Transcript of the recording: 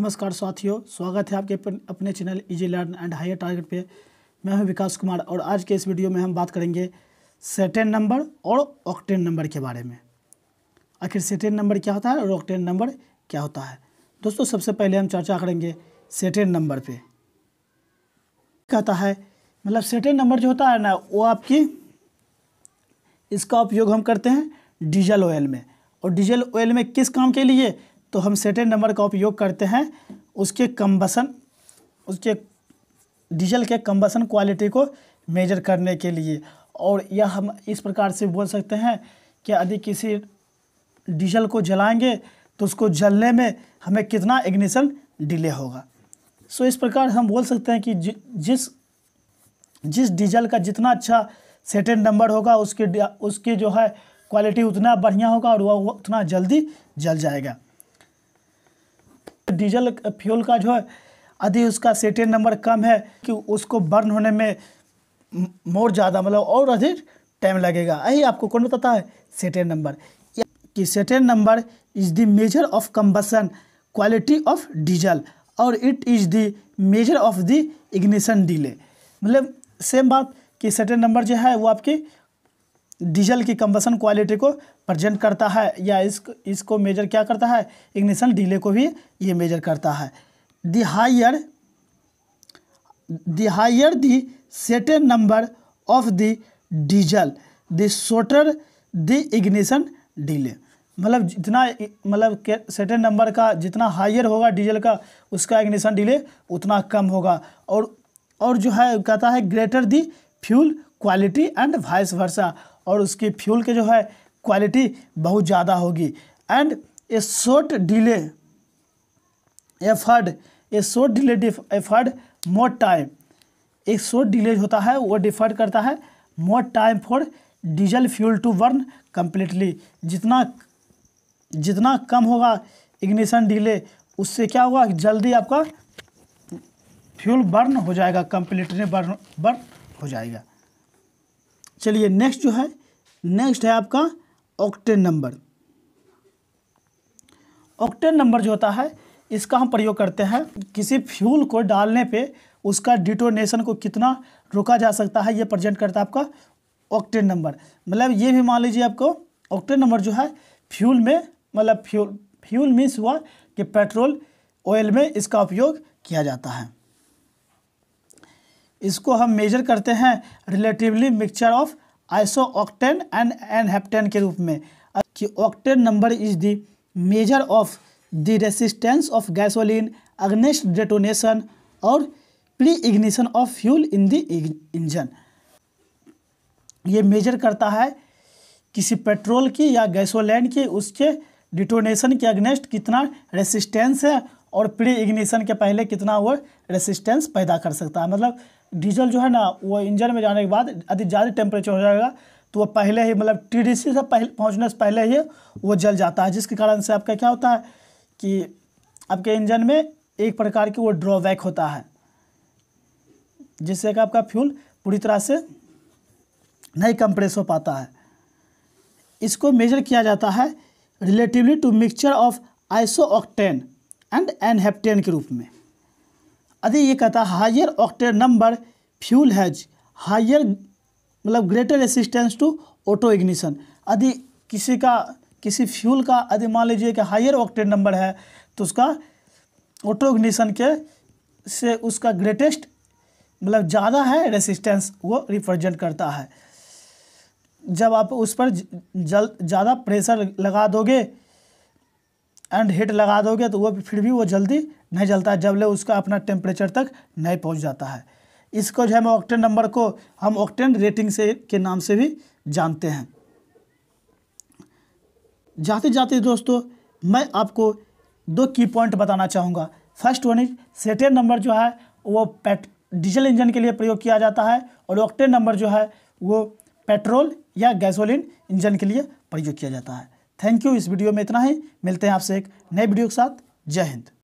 नमस्कार साथियों स्वागत है आपके अपने channel easy learn and higher target पे मैं हूं विकास कुमार और आज के इस वीडियो में हम बात करेंगे सेटेन नंबर और ऑक्टेन नंबर के बारे में आखिर सेटेन नंबर क्या होता है और ऑक्टेन नंबर क्या होता है दोस्तों सबसे पहले हम चर्चा करेंगे सेटेन नंबर पर कहता है मतलब सेटेन नंबर जो होता है ना वो आपकी इसका उपयोग हम करते हैं डीजल ऑयल में और डीजल ऑयल में किस काम के लिए तो हम सेकेंड नंबर का उपयोग करते हैं उसके कम्बसन उसके डीजल के कम्बसन क्वालिटी को मेजर करने के लिए और यह हम इस प्रकार से बोल सकते हैं कि यदि किसी डीजल को जलाएंगे तो उसको जलने में हमें कितना इग्निशन डिले होगा सो इस प्रकार हम बोल सकते हैं कि जि, जिस जिस डीजल का जितना अच्छा सेटेड नंबर होगा उसके उसके जो है क्वालिटी उतना बढ़िया होगा और वह उतना जल्दी जल जाएगा डीजल फ्यूल का जो है यदि उसका सेटेन नंबर कम है कि उसको बर्न होने में मोर ज़्यादा मतलब और अधिक टाइम लगेगा यही आपको कौन बताता है सेटेन नंबर कि cetane number is the measure of combustion quality of diesel और it is the measure of the ignition delay मतलब सेम बात कि सेटेन नंबर जो है वो आपकी डीजल की कंबसन क्वालिटी को प्रजेंट करता है या इसको इसको मेजर क्या करता है इग्निशन डीले को भी ये मेजर करता है the higher the higher the cetane number of the diesel the shorter the ignition delay मतलब जितना मतलब सेटेन नंबर का जितना हायर होगा डीजल का उसका इग्निशन डीले उतना कम होगा और और जो है कहता है greater the fuel quality and vice versa और उसके फ्यूल के जो है क्वालिटी बहुत ज़्यादा होगी and a short delay afford a short delay afford more time एक शॉर्ट डिले होता है वो डिफर्ड करता है more time for diesel fuel to burn completely जितना जितना कम होगा इग्निशन डिले उससे क्या होगा जल्दी आपका फ्यूल बर्न हो जाएगा कम्प्लीटली बर्न बर्न हो जाएगा चलिए नेक्स्ट जो है नेक्स्ट है आपका ऑक्टेन नंबर ऑक्टेन नंबर जो होता है इसका हम प्रयोग करते हैं किसी फ्यूल को डालने पे उसका डिटोनेशन को कितना रोका जा सकता है ये प्रेजेंट करता है आपका ऑक्टेन नंबर मतलब ये भी मान लीजिए आपको ऑक्टेन नंबर जो है फ्यूल में मतलब फ्यूल फ्यूल मीन्स हुआ कि पेट्रोल ऑयल में इसका उपयोग किया जाता है इसको हम मेजर करते हैं relatively mixture of iso octane and n heptane के रूप में कि octane number is the measure of the resistance of gasoline against detonation और pre ignition of fuel in the engine ये मेजर करता है किसी पेट्रोल की या गैसोलैन की उसके डिटोनेशन के अग्नेस्ट कितना रेसिस्टेंस है और प्री इग्निशन के पहले कितना वो रेसिस्टेंस पैदा कर सकता है मतलब डीजल जो है ना वो इंजन में जाने के बाद अति ज़्यादा टेम्परेचर हो जाएगा तो वो पहले ही मतलब टी से पहले पहुँचने से पहले ही वो जल जाता है जिसके कारण से आपका क्या होता है कि आपके इंजन में एक प्रकार की वो ड्रॉबैक होता है जिससे कि आपका फ्यूल पूरी तरह से नहीं कंप्रेस हो पाता है इसको मेजर किया जाता है relatively to mixture of iso octane and n heptane के रूप में अरे ये कहता है higher octane number fuel has higher मतलब greater resistance to auto ignition यदि किसी का किसी फ्यूल का यदि मान लीजिए कि हायर ऑक्टेट नंबर है तो उसका ऑटो इग्निशन के से उसका ग्रेटेस्ट मतलब ज़्यादा है रेसिस्टेंस वो रिप्रेजेंट करता है जब आप उस पर जल ज़्यादा प्रेशर लगा दोगे एंड हिट लगा दोगे तो वो फिर भी वो जल्दी नहीं जलता है जब ले उसका अपना टेम्परेचर तक नहीं पहुँच जाता है इसको जो है हम ऑक्टेन नंबर को हम ऑक्टेन रेटिंग से के नाम से भी जानते हैं जाते जाते दोस्तों मैं आपको दो की पॉइंट बताना चाहूँगा first one is cetane number जो है वो पेट डीजल इंजन के लिए प्रयोग किया जाता है और ऑक्टेन नंबर जो है वो पेट्रोल या गैसोलिन इंजन के लिए प्रयोग किया जाता है थैंक यू इस वीडियो में इतना ही मिलते हैं आपसे एक नए वीडियो के साथ जय हिंद